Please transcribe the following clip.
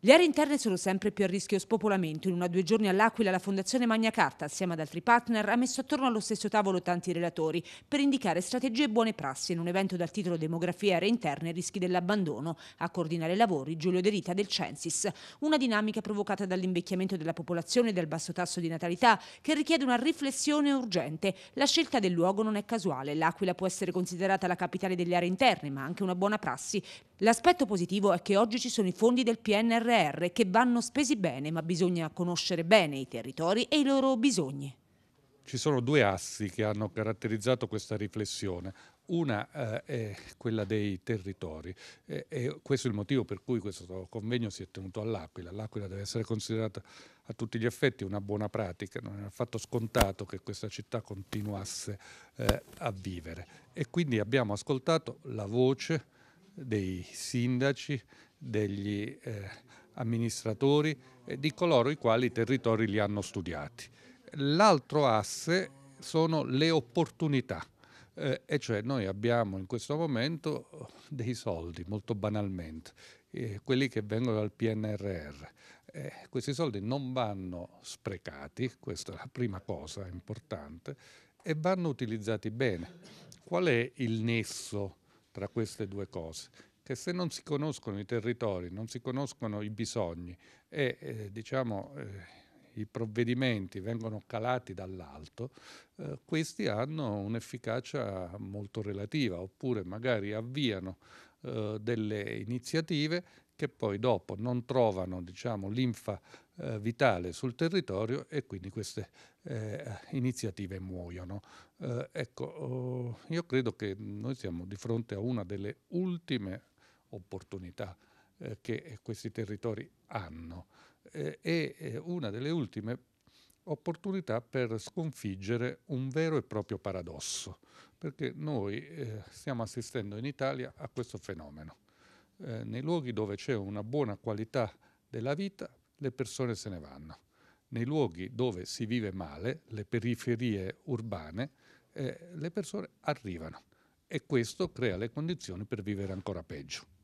Le aree interne sono sempre più a rischio spopolamento. In una due giorni all'Aquila la Fondazione Magna Carta, assieme ad altri partner, ha messo attorno allo stesso tavolo tanti relatori per indicare strategie e buone prassi in un evento dal titolo Demografia aree interne e rischi dell'abbandono. A coordinare i lavori Giulio De Rita del Censis. Una dinamica provocata dall'invecchiamento della popolazione e dal basso tasso di natalità che richiede una riflessione urgente. La scelta del luogo non è casuale. L'Aquila può essere considerata la capitale delle aree interne, ma anche una buona prassi. L'aspetto positivo è che oggi ci sono i fondi del PNR PNRR che vanno spesi bene, ma bisogna conoscere bene i territori e i loro bisogni. Ci sono due assi che hanno caratterizzato questa riflessione. Una eh, è quella dei territori e, eh, e, questo è il motivo per cui questo convegno si è tenuto all'Aquila. L'Aquila deve essere considerata a tutti gli effetti una buona pratica, non è affatto scontato che questa città continuasse eh, a vivere e quindi abbiamo ascoltato la voce dei sindaci degli eh, amministratori e di coloro i quali i territori li hanno studiati. L'altro asse sono le opportunità, eh, e cioè noi abbiamo in questo momento eh, dei soldi, molto banalmente, eh, quelli che vengono dal PNRR. Eh, questi soldi non vanno sprecati, questa è la prima cosa importante, e vanno utilizzati bene. Qual è il nesso tra queste due cose? che se non si conoscono i territori, non si conoscono i bisogni e eh, diciamo, eh, i provvedimenti vengono calati dall'alto, eh, questi hanno un'efficacia molto relativa oppure magari avviano eh, delle iniziative che poi dopo non trovano diciamo, linfa eh, vitale sul territorio e quindi queste eh, iniziative muoiono. Eh, ecco, oh, io credo che noi siamo di fronte a una delle ultime opportunità eh, che eh, questi territori hanno. Eh, è eh, una delle ultime opportunità per sconfiggere un vero e proprio paradosso, perché noi stiamo assistendo in Italia a questo fenomeno. nei luoghi dove c'è una buona qualità della vita, le persone se ne vanno. Nei luoghi dove si vive male, le periferie urbane, eh, le persone arrivano e questo crea le condizioni per vivere ancora peggio.